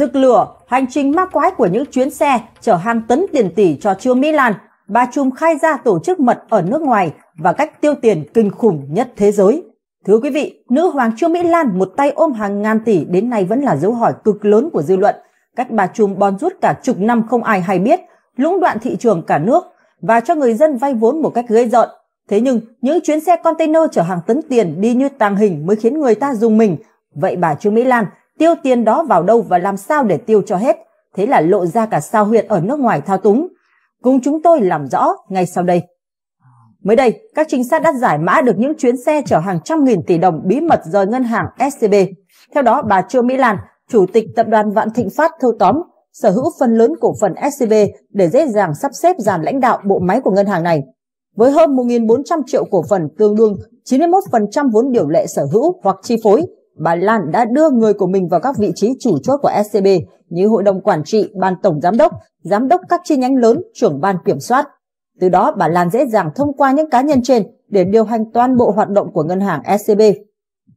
Rực lửa, hành trình ma quái của những chuyến xe chở hàng tấn tiền tỷ cho trương Mỹ Lan, bà Trùm khai ra tổ chức mật ở nước ngoài và cách tiêu tiền kinh khủng nhất thế giới. Thưa quý vị, nữ hoàng Trương Mỹ Lan một tay ôm hàng ngàn tỷ đến nay vẫn là dấu hỏi cực lớn của dư luận. Cách bà Trùm bòn rút cả chục năm không ai hay biết, lũng đoạn thị trường cả nước và cho người dân vay vốn một cách gây rợn. Thế nhưng, những chuyến xe container chở hàng tấn tiền đi như tàng hình mới khiến người ta dùng mình. Vậy bà Trương Mỹ Lan tiêu tiền đó vào đâu và làm sao để tiêu cho hết, thế là lộ ra cả sao huyệt ở nước ngoài thao túng. Cùng chúng tôi làm rõ ngay sau đây. Mới đây, các trinh sát đã giải mã được những chuyến xe chở hàng trăm nghìn tỷ đồng bí mật rời ngân hàng SCB. Theo đó, bà Trương Mỹ Lan, Chủ tịch Tập đoàn Vạn Thịnh Phát thâu tóm, sở hữu phần lớn cổ phần SCB để dễ dàng sắp xếp dàn lãnh đạo bộ máy của ngân hàng này. Với hơn 1.400 triệu cổ phần tương đương 91% vốn điều lệ sở hữu hoặc chi phối, bà Lan đã đưa người của mình vào các vị trí chủ chốt của SCB như hội đồng quản trị, ban tổng giám đốc, giám đốc các chi nhánh lớn, trưởng ban kiểm soát. Từ đó bà Lan dễ dàng thông qua những cá nhân trên để điều hành toàn bộ hoạt động của ngân hàng SCB.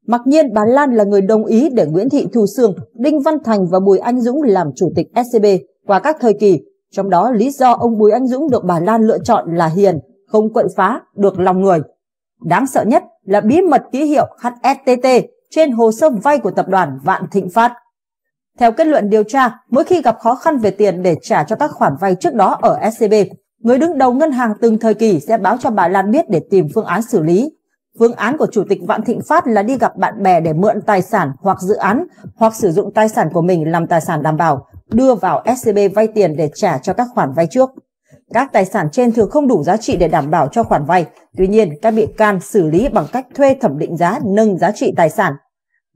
Mặc nhiên bà Lan là người đồng ý để Nguyễn Thị Thu Sương, Đinh Văn Thành và Bùi Anh Dũng làm chủ tịch SCB qua các thời kỳ, trong đó lý do ông Bùi Anh Dũng được bà Lan lựa chọn là hiền, không quậy phá, được lòng người. Đáng sợ nhất là bí mật ký hiệu HSTT trên hồ sơ vay của tập đoàn Vạn Thịnh Phát. Theo kết luận điều tra, mỗi khi gặp khó khăn về tiền để trả cho các khoản vay trước đó ở SCB, người đứng đầu ngân hàng từng thời kỳ sẽ báo cho bà Lan biết để tìm phương án xử lý. Phương án của Chủ tịch Vạn Thịnh Phát là đi gặp bạn bè để mượn tài sản hoặc dự án hoặc sử dụng tài sản của mình làm tài sản đảm bảo, đưa vào SCB vay tiền để trả cho các khoản vay trước. Các tài sản trên thường không đủ giá trị để đảm bảo cho khoản vay. Tuy nhiên, các bị can xử lý bằng cách thuê thẩm định giá nâng giá trị tài sản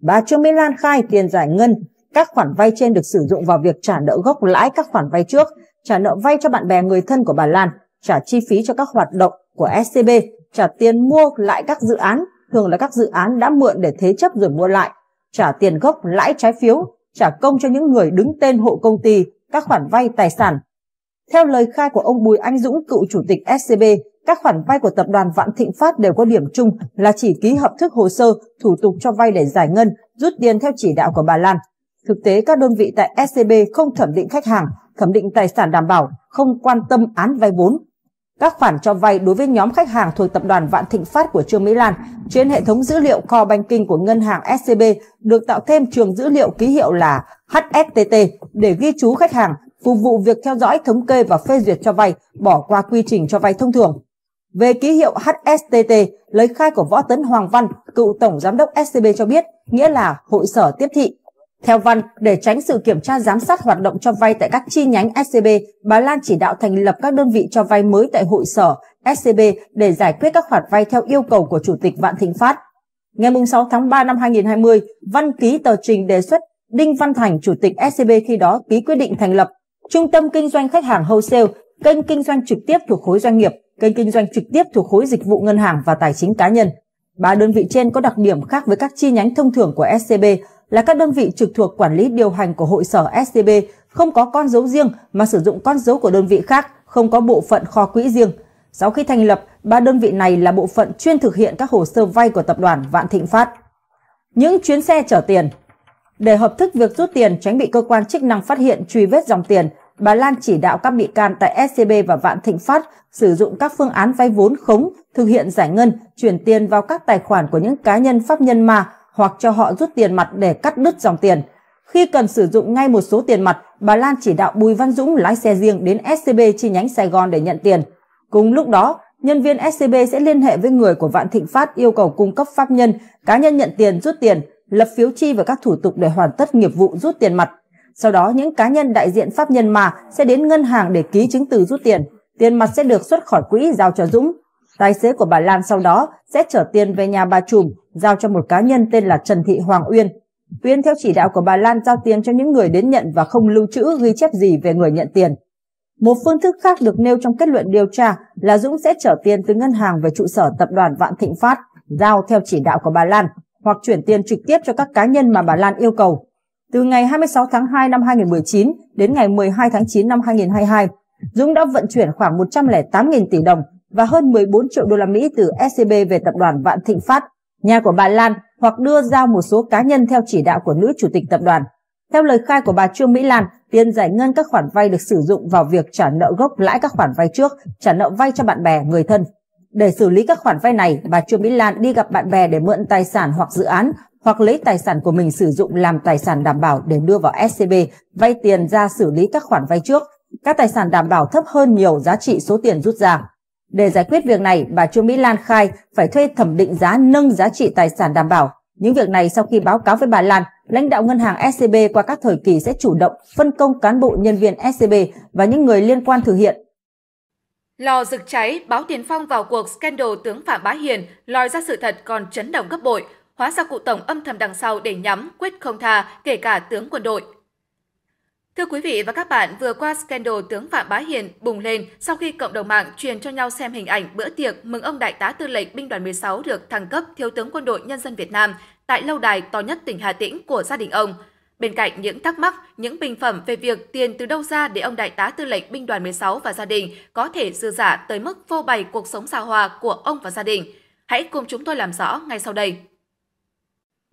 Bà Trương Mỹ Lan khai tiền giải ngân, các khoản vay trên được sử dụng vào việc trả nợ gốc lãi các khoản vay trước, trả nợ vay cho bạn bè người thân của bà Lan, trả chi phí cho các hoạt động của SCB, trả tiền mua lại các dự án, thường là các dự án đã mượn để thế chấp rồi mua lại, trả tiền gốc lãi trái phiếu, trả công cho những người đứng tên hộ công ty, các khoản vay tài sản. Theo lời khai của ông Bùi Anh Dũng, cựu chủ tịch SCB, các khoản vay của tập đoàn Vạn Thịnh Phát đều có điểm chung là chỉ ký hợp thức hồ sơ, thủ tục cho vay để giải ngân, rút tiền theo chỉ đạo của bà Lan. Thực tế các đơn vị tại SCB không thẩm định khách hàng, thẩm định tài sản đảm bảo, không quan tâm án vay vốn. Các khoản cho vay đối với nhóm khách hàng thuộc tập đoàn Vạn Thịnh Phát của Trương Mỹ Lan trên hệ thống dữ liệu kho banking của ngân hàng SCB được tạo thêm trường dữ liệu ký hiệu là HSTT để ghi chú khách hàng, phục vụ việc theo dõi thống kê và phê duyệt cho vay, bỏ qua quy trình cho vay thông thường. Về ký hiệu HSTT, lấy khai của Võ Tấn Hoàng Văn, cựu Tổng Giám đốc SCB cho biết, nghĩa là hội sở tiếp thị. Theo Văn, để tránh sự kiểm tra giám sát hoạt động cho vay tại các chi nhánh SCB, bà Lan chỉ đạo thành lập các đơn vị cho vay mới tại hội sở SCB để giải quyết các khoản vay theo yêu cầu của Chủ tịch Vạn Thịnh Phát. Ngày 6 tháng 3 năm 2020, Văn ký tờ trình đề xuất Đinh Văn Thành, Chủ tịch SCB khi đó ký quyết định thành lập Trung tâm Kinh doanh Khách hàng Wholesale, kênh kinh doanh trực tiếp thuộc khối doanh nghiệp kênh kinh doanh trực tiếp thuộc khối dịch vụ ngân hàng và tài chính cá nhân. Ba đơn vị trên có đặc điểm khác với các chi nhánh thông thường của SCB là các đơn vị trực thuộc quản lý điều hành của hội sở SCB không có con dấu riêng mà sử dụng con dấu của đơn vị khác, không có bộ phận kho quỹ riêng. Sau khi thành lập, ba đơn vị này là bộ phận chuyên thực hiện các hồ sơ vay của tập đoàn Vạn Thịnh Phát. Những chuyến xe chở tiền Để hợp thức việc rút tiền tránh bị cơ quan chức năng phát hiện truy vết dòng tiền, bà Lan chỉ đạo các bị can tại SCB và Vạn Thịnh Phát sử dụng các phương án vay vốn khống, thực hiện giải ngân, chuyển tiền vào các tài khoản của những cá nhân pháp nhân mà hoặc cho họ rút tiền mặt để cắt đứt dòng tiền. Khi cần sử dụng ngay một số tiền mặt, bà Lan chỉ đạo Bùi Văn Dũng lái xe riêng đến SCB chi nhánh Sài Gòn để nhận tiền. Cùng lúc đó, nhân viên SCB sẽ liên hệ với người của Vạn Thịnh Phát yêu cầu cung cấp pháp nhân, cá nhân nhận tiền rút tiền, lập phiếu chi và các thủ tục để hoàn tất nghiệp vụ rút tiền mặt sau đó những cá nhân đại diện pháp nhân mà sẽ đến ngân hàng để ký chứng từ rút tiền. Tiền mặt sẽ được xuất khỏi quỹ giao cho Dũng. Tài xế của bà Lan sau đó sẽ trở tiền về nhà bà Trùm, giao cho một cá nhân tên là Trần Thị Hoàng Uyên. Uyên theo chỉ đạo của bà Lan giao tiền cho những người đến nhận và không lưu trữ ghi chép gì về người nhận tiền. Một phương thức khác được nêu trong kết luận điều tra là Dũng sẽ trở tiền từ ngân hàng về trụ sở tập đoàn Vạn Thịnh Phát, giao theo chỉ đạo của bà Lan, hoặc chuyển tiền trực tiếp cho các cá nhân mà bà Lan yêu cầu. Từ ngày 26 tháng 2 năm 2019 đến ngày 12 tháng 9 năm 2022, Dũng đã vận chuyển khoảng 108.000 tỷ đồng và hơn 14 triệu đô la Mỹ từ SCB về tập đoàn Vạn Thịnh Phát, nhà của bà Lan hoặc đưa giao một số cá nhân theo chỉ đạo của nữ chủ tịch tập đoàn. Theo lời khai của bà Trương Mỹ Lan, tiền giải ngân các khoản vay được sử dụng vào việc trả nợ gốc lãi các khoản vay trước, trả nợ vay cho bạn bè, người thân. Để xử lý các khoản vay này, bà Trương Mỹ Lan đi gặp bạn bè để mượn tài sản hoặc dự án hoặc lấy tài sản của mình sử dụng làm tài sản đảm bảo để đưa vào SCB, vay tiền ra xử lý các khoản vay trước. Các tài sản đảm bảo thấp hơn nhiều giá trị số tiền rút ra. Để giải quyết việc này, bà Trương Mỹ Lan khai phải thuê thẩm định giá nâng giá trị tài sản đảm bảo. Những việc này sau khi báo cáo với bà Lan, lãnh đạo ngân hàng SCB qua các thời kỳ sẽ chủ động phân công cán bộ nhân viên SCB và những người liên quan thực hiện. Lò rực cháy, báo Tiền Phong vào cuộc scandal tướng Phạm Bá Hiền lòi ra sự thật còn chấn động gấp bội, hóa ra cụ tổng âm thầm đằng sau để nhắm, quyết không tha, kể cả tướng quân đội. Thưa quý vị và các bạn, vừa qua scandal tướng Phạm Bá Hiền bùng lên sau khi cộng đồng mạng truyền cho nhau xem hình ảnh bữa tiệc mừng ông Đại tá Tư lệnh Binh đoàn 16 được thăng cấp Thiếu tướng Quân đội Nhân dân Việt Nam tại lâu đài to nhất tỉnh Hà Tĩnh của gia đình ông. Bên cạnh những thắc mắc, những bình phẩm về việc tiền từ đâu ra để ông Đại tá Tư lệnh Binh đoàn 16 và gia đình có thể dư giả tới mức phô bày cuộc sống xa hoa của ông và gia đình. Hãy cùng chúng tôi làm rõ ngay sau đây.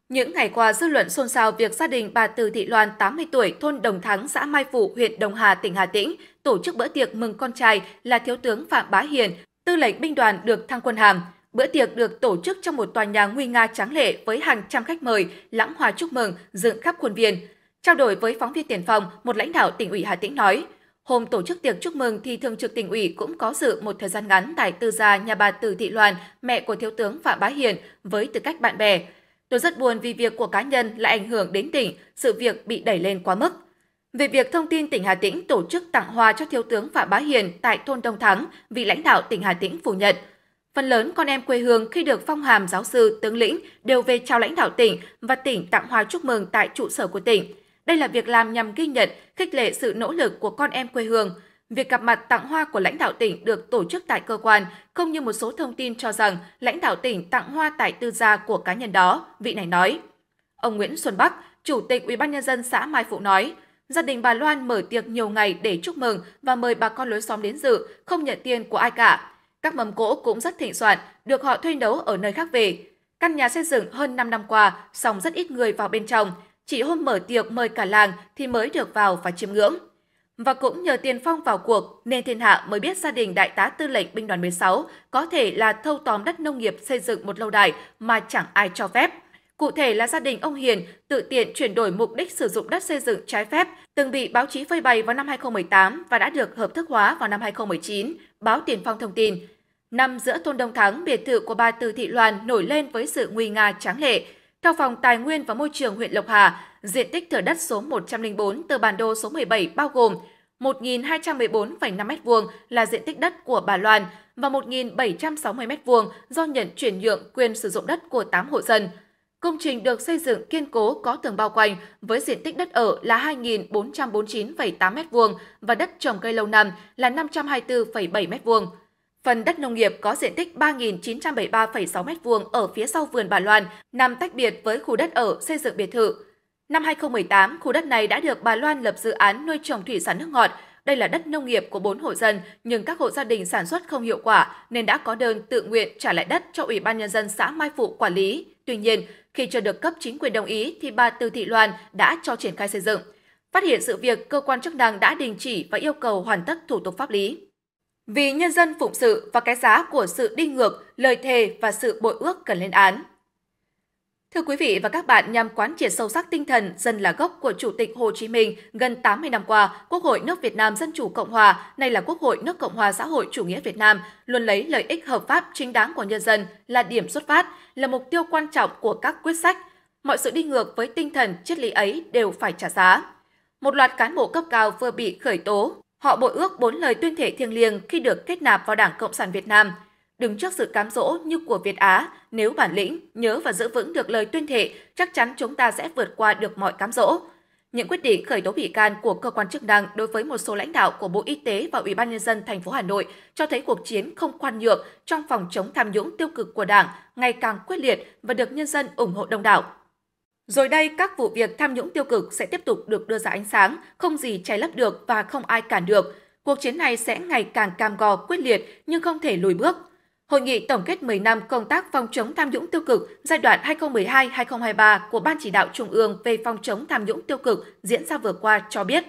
Những ngày qua, dư luận xôn xao việc gia đình bà Từ Thị Loan, 80 tuổi, thôn Đồng Thắng, xã Mai Phụ, huyện Đồng Hà, tỉnh Hà Tĩnh, tổ chức bữa tiệc mừng con trai là Thiếu tướng Phạm Bá Hiền, tư lệnh binh đoàn được thăng quân hàm. Bữa tiệc được tổ chức trong một tòa nhà nguy nga tráng lệ với hàng trăm khách mời, lãng hoa chúc mừng, dựng khắp khuôn viên. Trao đổi với phóng viên tiền phòng, một lãnh đạo tỉnh ủy Hà Tĩnh nói, Hôm tổ chức tiệc chúc mừng thì Thường trực tỉnh ủy cũng có dự một thời gian ngắn tại tư gia nhà bà Từ Thị Loan, mẹ của Thiếu tướng Phạm Bá Hiền, với tư cách bạn bè. Tôi rất buồn vì việc của cá nhân lại ảnh hưởng đến tỉnh, sự việc bị đẩy lên quá mức. Về việc thông tin tỉnh Hà Tĩnh tổ chức tặng hoa cho thiếu tướng Phạm Bá Hiền tại thôn Đông Thắng, vị lãnh đạo tỉnh Hà Tĩnh phủ nhận. Phần lớn con em quê hương khi được phong hàm giáo sư, tướng lĩnh đều về chào lãnh đạo tỉnh và tỉnh tặng hoa chúc mừng tại trụ sở của tỉnh. Đây là việc làm nhằm ghi nhận, khích lệ sự nỗ lực của con em quê hương, Việc gặp mặt tặng hoa của lãnh đạo tỉnh được tổ chức tại cơ quan, không như một số thông tin cho rằng lãnh đạo tỉnh tặng hoa tại tư gia của cá nhân đó, vị này nói. Ông Nguyễn Xuân Bắc, Chủ tịch UBND xã Mai Phụ nói, gia đình bà Loan mở tiệc nhiều ngày để chúc mừng và mời bà con lối xóm đến dự, không nhận tiền của ai cả. Các mầm cỗ cũng rất thịnh soạn, được họ thuê nấu ở nơi khác về. Căn nhà xây dựng hơn 5 năm qua, song rất ít người vào bên trong. Chỉ hôm mở tiệc mời cả làng thì mới được vào và chiêm ngưỡng. Và cũng nhờ Tiền Phong vào cuộc nên thiên hạ mới biết gia đình đại tá tư lệnh binh đoàn 16 có thể là thâu tóm đất nông nghiệp xây dựng một lâu đài mà chẳng ai cho phép. Cụ thể là gia đình ông Hiền tự tiện chuyển đổi mục đích sử dụng đất xây dựng trái phép, từng bị báo chí phơi bày vào năm 2018 và đã được hợp thức hóa vào năm 2019, báo Tiền Phong thông tin. nằm giữa thôn Đông Thắng, biệt thự của bà Từ Thị Loan nổi lên với sự nguy nga tráng lệ. Theo Phòng Tài nguyên và Môi trường huyện Lộc Hà, Diện tích thửa đất số 104 từ bản đồ số 17 bao gồm 1.214,5 m2 là diện tích đất của bà Loan và 1.760 m2 do nhận chuyển nhượng quyền sử dụng đất của 8 hộ dân. Công trình được xây dựng kiên cố có tường bao quanh với diện tích đất ở là 2.449,8 m2 và đất trồng cây lâu năm là 524,7 m2. Phần đất nông nghiệp có diện tích 3.973,6 m2 ở phía sau vườn bà Loan, nằm tách biệt với khu đất ở xây dựng biệt thự. Năm 2018, khu đất này đã được bà Loan lập dự án nuôi trồng thủy sản nước ngọt. Đây là đất nông nghiệp của 4 hộ dân, nhưng các hộ gia đình sản xuất không hiệu quả nên đã có đơn tự nguyện trả lại đất cho Ủy ban Nhân dân xã Mai Phụ quản lý. Tuy nhiên, khi chưa được cấp chính quyền đồng ý thì bà Từ Thị Loan đã cho triển khai xây dựng. Phát hiện sự việc, cơ quan chức năng đã đình chỉ và yêu cầu hoàn tất thủ tục pháp lý. Vì nhân dân phụng sự và cái giá của sự đi ngược, lời thề và sự bội ước cần lên án. Thưa quý vị và các bạn, nhằm quán triệt sâu sắc tinh thần dân là gốc của Chủ tịch Hồ Chí Minh gần 80 năm qua, Quốc hội nước Việt Nam Dân chủ Cộng hòa, nay là Quốc hội nước Cộng hòa xã hội chủ nghĩa Việt Nam, luôn lấy lợi ích hợp pháp chính đáng của nhân dân là điểm xuất phát, là mục tiêu quan trọng của các quyết sách. Mọi sự đi ngược với tinh thần triết lý ấy đều phải trả giá. Một loạt cán bộ cấp cao vừa bị khởi tố, họ bội ước bốn lời tuyên thể thiêng liêng khi được kết nạp vào Đảng Cộng sản Việt Nam – Đứng trước sự cám dỗ như của Việt Á, nếu bản lĩnh, nhớ và giữ vững được lời tuyên thệ, chắc chắn chúng ta sẽ vượt qua được mọi cám dỗ. Những quyết định khởi tố bị can của cơ quan chức năng đối với một số lãnh đạo của Bộ Y tế và Ủy ban nhân dân thành phố Hà Nội cho thấy cuộc chiến không khoan nhượng trong phòng chống tham nhũng tiêu cực của Đảng ngày càng quyết liệt và được nhân dân ủng hộ đông đảo. Rồi đây, các vụ việc tham nhũng tiêu cực sẽ tiếp tục được đưa ra ánh sáng, không gì che lấp được và không ai cản được. Cuộc chiến này sẽ ngày càng cam go quyết liệt nhưng không thể lùi bước. Hội nghị tổng kết 10 năm công tác phòng chống tham nhũng tiêu cực giai đoạn 2012-2023 của Ban chỉ đạo Trung ương về phòng chống tham nhũng tiêu cực diễn ra vừa qua cho biết,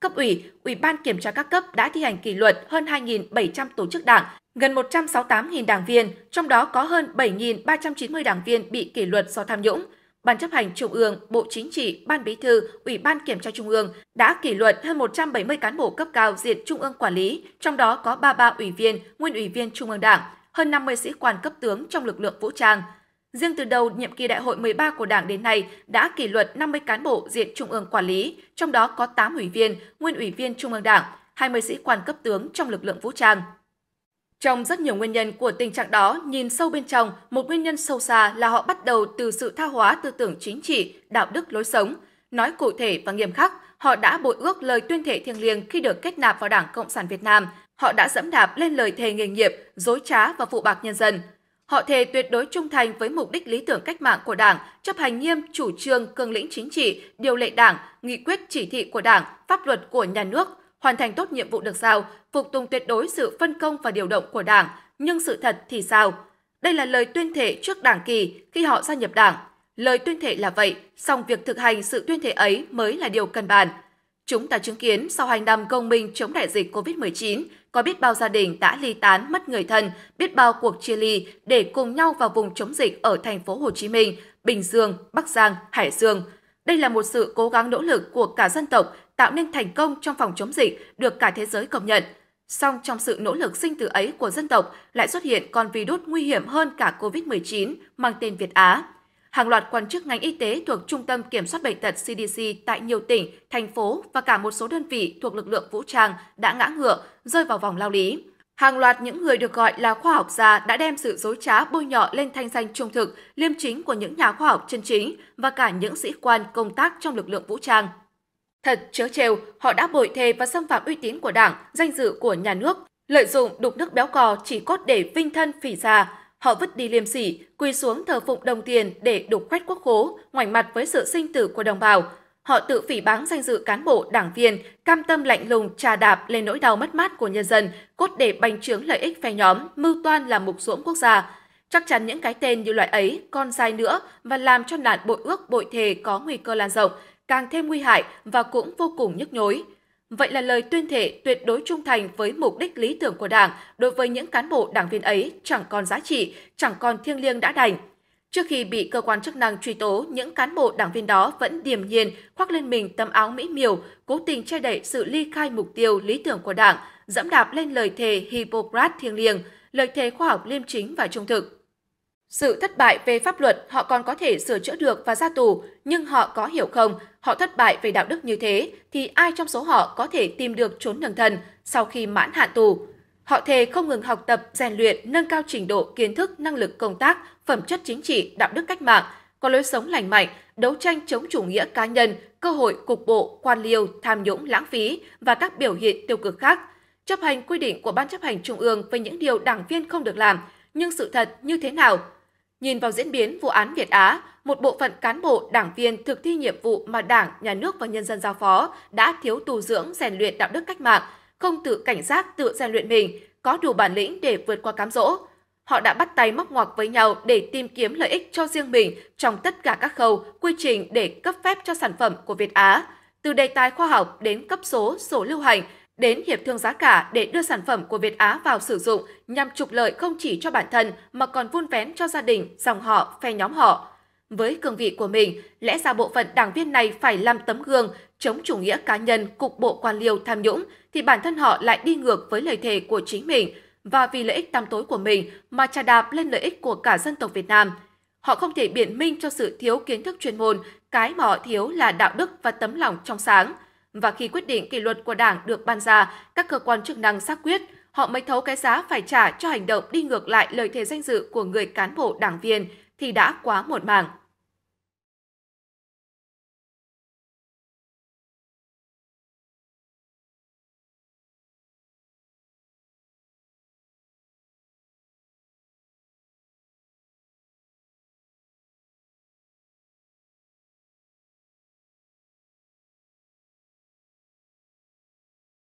cấp ủy, ủy ban kiểm tra các cấp đã thi hành kỷ luật hơn 2.700 tổ chức đảng, gần 168.000 đảng viên, trong đó có hơn 7.390 đảng viên bị kỷ luật do tham nhũng. Ban chấp hành Trung ương, Bộ Chính trị, Ban Bí thư, Ủy ban Kiểm tra Trung ương đã kỷ luật hơn 170 cán bộ cấp cao diện Trung ương quản lý, trong đó có 33 ủy viên, nguyên ủy viên Trung ương Đảng, hơn 50 sĩ quan cấp tướng trong lực lượng vũ trang. Riêng từ đầu nhiệm kỳ đại hội 13 của Đảng đến nay đã kỷ luật 50 cán bộ diện Trung ương quản lý, trong đó có 8 ủy viên, nguyên ủy viên Trung ương Đảng, 20 sĩ quan cấp tướng trong lực lượng vũ trang. Trong rất nhiều nguyên nhân của tình trạng đó, nhìn sâu bên trong, một nguyên nhân sâu xa là họ bắt đầu từ sự tha hóa tư tưởng chính trị, đạo đức lối sống. Nói cụ thể và nghiêm khắc, họ đã bội ước lời tuyên thệ thiêng liêng khi được kết nạp vào Đảng Cộng sản Việt Nam Họ đã dẫm đạp lên lời thề nghề nghiệp, dối trá và phụ bạc nhân dân. Họ thề tuyệt đối trung thành với mục đích lý tưởng cách mạng của Đảng, chấp hành nghiêm chủ trương cương lĩnh chính trị, điều lệ Đảng, nghị quyết chỉ thị của Đảng, pháp luật của nhà nước, hoàn thành tốt nhiệm vụ được giao, phục tùng tuyệt đối sự phân công và điều động của Đảng, nhưng sự thật thì sao? Đây là lời tuyên thệ trước Đảng kỳ khi họ gia nhập Đảng. Lời tuyên thệ là vậy, song việc thực hành sự tuyên thệ ấy mới là điều cần bàn – Chúng ta chứng kiến sau 2 năm công minh chống đại dịch COVID-19, có biết bao gia đình đã ly tán mất người thân, biết bao cuộc chia ly để cùng nhau vào vùng chống dịch ở thành phố Hồ Chí Minh, Bình Dương, Bắc Giang, Hải Dương. Đây là một sự cố gắng nỗ lực của cả dân tộc tạo nên thành công trong phòng chống dịch được cả thế giới công nhận. Song trong sự nỗ lực sinh tử ấy của dân tộc lại xuất hiện con virus nguy hiểm hơn cả COVID-19 mang tên Việt Á hàng loạt quan chức ngành y tế thuộc Trung tâm Kiểm soát Bệnh tật CDC tại nhiều tỉnh, thành phố và cả một số đơn vị thuộc lực lượng vũ trang đã ngã ngựa, rơi vào vòng lao lý. Hàng loạt những người được gọi là khoa học gia đã đem sự dối trá bôi nhọ lên thanh danh trung thực, liêm chính của những nhà khoa học chân chính và cả những sĩ quan công tác trong lực lượng vũ trang. Thật chớ trêu, họ đã bội thề và xâm phạm uy tín của Đảng, danh dự của nhà nước, lợi dụng đục nước béo cò chỉ cốt để vinh thân phỉ già, Họ vứt đi liêm sỉ, quỳ xuống thờ phụng đồng tiền để đục khoét quốc khố, ngoảnh mặt với sự sinh tử của đồng bào. Họ tự phỉ báng danh dự cán bộ, đảng viên, cam tâm lạnh lùng, trà đạp lên nỗi đau mất mát của nhân dân, cốt để bành trướng lợi ích phe nhóm, mưu toan làm mục ruỗng quốc gia. Chắc chắn những cái tên như loại ấy còn dài nữa và làm cho nạn bội ước bội thề có nguy cơ lan rộng, càng thêm nguy hại và cũng vô cùng nhức nhối. Vậy là lời tuyên thệ tuyệt đối trung thành với mục đích lý tưởng của Đảng đối với những cán bộ đảng viên ấy chẳng còn giá trị, chẳng còn thiêng liêng đã đành. Trước khi bị cơ quan chức năng truy tố, những cán bộ đảng viên đó vẫn điềm nhiên khoác lên mình tấm áo mỹ miều, cố tình che đậy sự ly khai mục tiêu lý tưởng của Đảng, dẫm đạp lên lời thề Hippocrates thiêng liêng, lời thề khoa học liêm chính và trung thực. Sự thất bại về pháp luật họ còn có thể sửa chữa được và ra tù, nhưng họ có hiểu không, họ thất bại về đạo đức như thế thì ai trong số họ có thể tìm được trốn nương thần sau khi mãn hạn tù. Họ thề không ngừng học tập, rèn luyện, nâng cao trình độ kiến thức, năng lực công tác, phẩm chất chính trị, đạo đức cách mạng, có lối sống lành mạnh, đấu tranh chống chủ nghĩa cá nhân, cơ hội cục bộ, quan liêu, tham nhũng, lãng phí và các biểu hiện tiêu cực khác, chấp hành quy định của Ban chấp hành Trung ương về những điều đảng viên không được làm, nhưng sự thật như thế nào Nhìn vào diễn biến vụ án Việt Á, một bộ phận cán bộ, đảng viên thực thi nhiệm vụ mà Đảng, Nhà nước và nhân dân giao phó đã thiếu tu dưỡng rèn luyện đạo đức cách mạng, không tự cảnh giác tự rèn luyện mình, có đủ bản lĩnh để vượt qua cám dỗ. Họ đã bắt tay móc ngoặc với nhau để tìm kiếm lợi ích cho riêng mình trong tất cả các khâu, quy trình để cấp phép cho sản phẩm của Việt Á, từ đề tài khoa học đến cấp số, sổ lưu hành, đến hiệp thương giá cả để đưa sản phẩm của Việt Á vào sử dụng nhằm trục lợi không chỉ cho bản thân mà còn vun vén cho gia đình, dòng họ, phe nhóm họ. Với cương vị của mình, lẽ ra bộ phận đảng viên này phải làm tấm gương chống chủ nghĩa cá nhân, cục bộ quan liêu tham nhũng thì bản thân họ lại đi ngược với lời thề của chính mình và vì lợi ích tam tối của mình mà trà đạp lên lợi ích của cả dân tộc Việt Nam. Họ không thể biện minh cho sự thiếu kiến thức chuyên môn, cái mà họ thiếu là đạo đức và tấm lòng trong sáng – và khi quyết định kỷ luật của Đảng được ban ra, các cơ quan chức năng xác quyết, họ mới thấu cái giá phải trả cho hành động đi ngược lại lời thề danh dự của người cán bộ đảng viên thì đã quá một mảng.